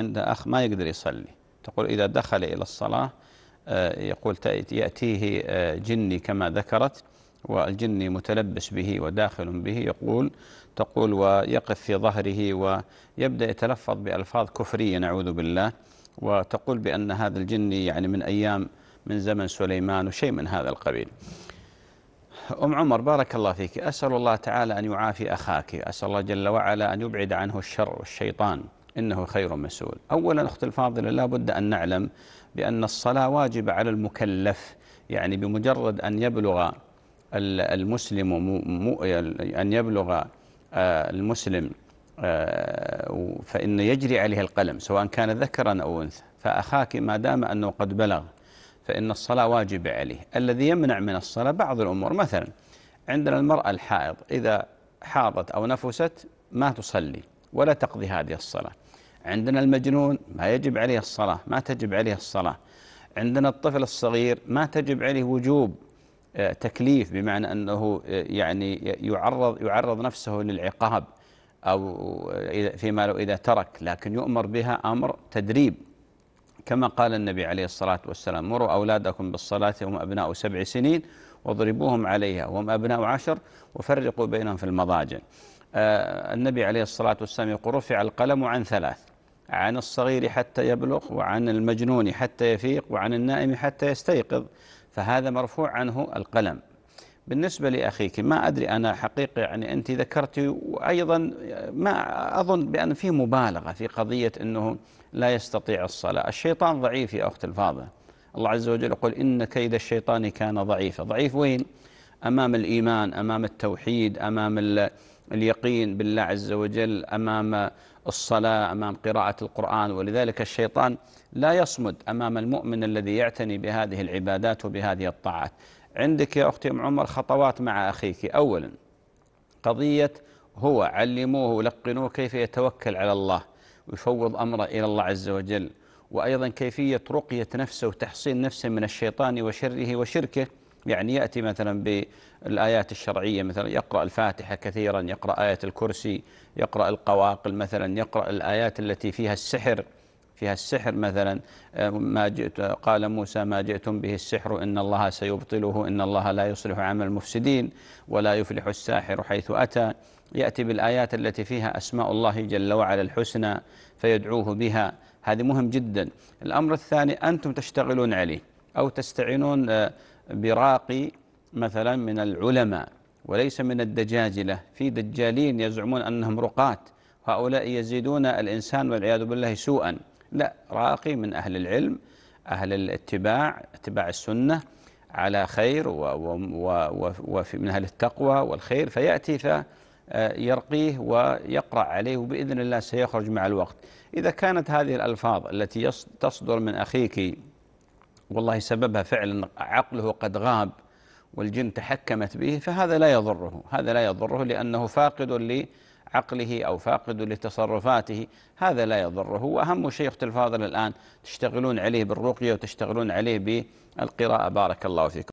عند أخ ما يقدر يصلي تقول إذا دخل إلى الصلاة آه، يقول يأتيه آه، جني كما ذكرت والجني متلبس به وداخل به يقول تقول ويقف في ظهره ويبدأ يتلفظ بألفاظ كفرية نعوذ بالله وتقول بأن هذا الجني يعني من أيام من زمن سليمان وشيء من هذا القبيل أم عمر بارك الله فيك أسأل الله تعالى أن يعافي أخاك أسأل الله جل وعلا أن يبعد عنه الشر والشيطان إنه خير مسؤول أولا أخت الفاضلة لا بد أن نعلم بأن الصلاة واجبة على المكلف يعني بمجرد أن يبلغ المسلم أن يبلغ آه، المسلم آه، فإن يجري عليه القلم سواء كان ذكرا أو أنثى فأخاك ما دام أنه قد بلغ فإن الصلاة واجبة عليه الذي يمنع من الصلاة بعض الأمور مثلا عندنا المرأة الحائض إذا حاضت أو نفست ما تصلي ولا تقضي هذه الصلاة عندنا المجنون ما يجب عليه الصلاة ما تجب عليه الصلاة عندنا الطفل الصغير ما تجب عليه وجوب آه، تكليف بمعنى أنه آه، يعني يعرض, يعرض نفسه للعقاب أو آه، فيما لو إذا ترك لكن يؤمر بها أمر تدريب كما قال النبي عليه الصلاة والسلام مروا أولادكم بالصلاة هم أبناء سبع سنين واضربوهم عليها وهم أبناء عشر وفرقوا بينهم في المضاجع النبي عليه الصلاة والسلام يقول رفع القلم عن ثلاث عن الصغير حتى يبلغ وعن المجنون حتى يفيق وعن النائم حتى يستيقظ فهذا مرفوع عنه القلم بالنسبة لأخيك ما أدري أنا حقيقة يعني أنت ذكرتي وأيضا ما أظن بأن في مبالغة في قضية أنه لا يستطيع الصلاة الشيطان ضعيف يا أخت الفاضة الله عز وجل يقول إن كيد الشيطان كان ضعيفا ضعيف وين أمام الإيمان أمام التوحيد أمام اليقين بالله عز وجل أمام الصلاة أمام قراءة القرآن ولذلك الشيطان لا يصمد أمام المؤمن الذي يعتني بهذه العبادات وبهذه الطاعات عندك يا أختي أم عمر خطوات مع أخيك أولا قضية هو علموه ولقنوه كيف يتوكل على الله ويفوض أمره إلى الله عز وجل وأيضا كيفية رقية نفسه وتحصين نفسه من الشيطان وشره وشركه يعني يأتي مثلا بالآيات الشرعية مثلا يقرأ الفاتحة كثيرا يقرأ آية الكرسي يقرأ القواقل مثلا يقرأ الآيات التي فيها السحر فيها السحر مثلا ما جئت قال موسى ما جئتم به السحر إن الله سيبطله إن الله لا يصلح عمل المفسدين ولا يفلح الساحر حيث أتى يأتي بالآيات التي فيها أسماء الله جل وعلا الحسنى فيدعوه بها هذه مهم جدا الأمر الثاني أنتم تشتغلون عليه أو تستعينون آه، براقي مثلا من العلماء وليس من الدجاجلة في دجالين يزعمون أنهم رقاة هؤلاء يزيدون الإنسان والعياذ بالله سوءا لا راقي من أهل العلم أهل الاتباع اتباع السنة على خير ومن أهل التقوى والخير فيأتي فيرقيه ويقرأ عليه وبإذن الله سيخرج مع الوقت إذا كانت هذه الألفاظ التي تصدر من أخيك والله سببها فعلا عقله قد غاب والجن تحكمت به فهذا لا يضره هذا لا يضره لأنه فاقد لعقله أو فاقد لتصرفاته هذا لا يضره وأهم شيء أخت الفاضل الآن تشتغلون عليه بالرقية وتشتغلون عليه بالقراءة بارك الله فيكم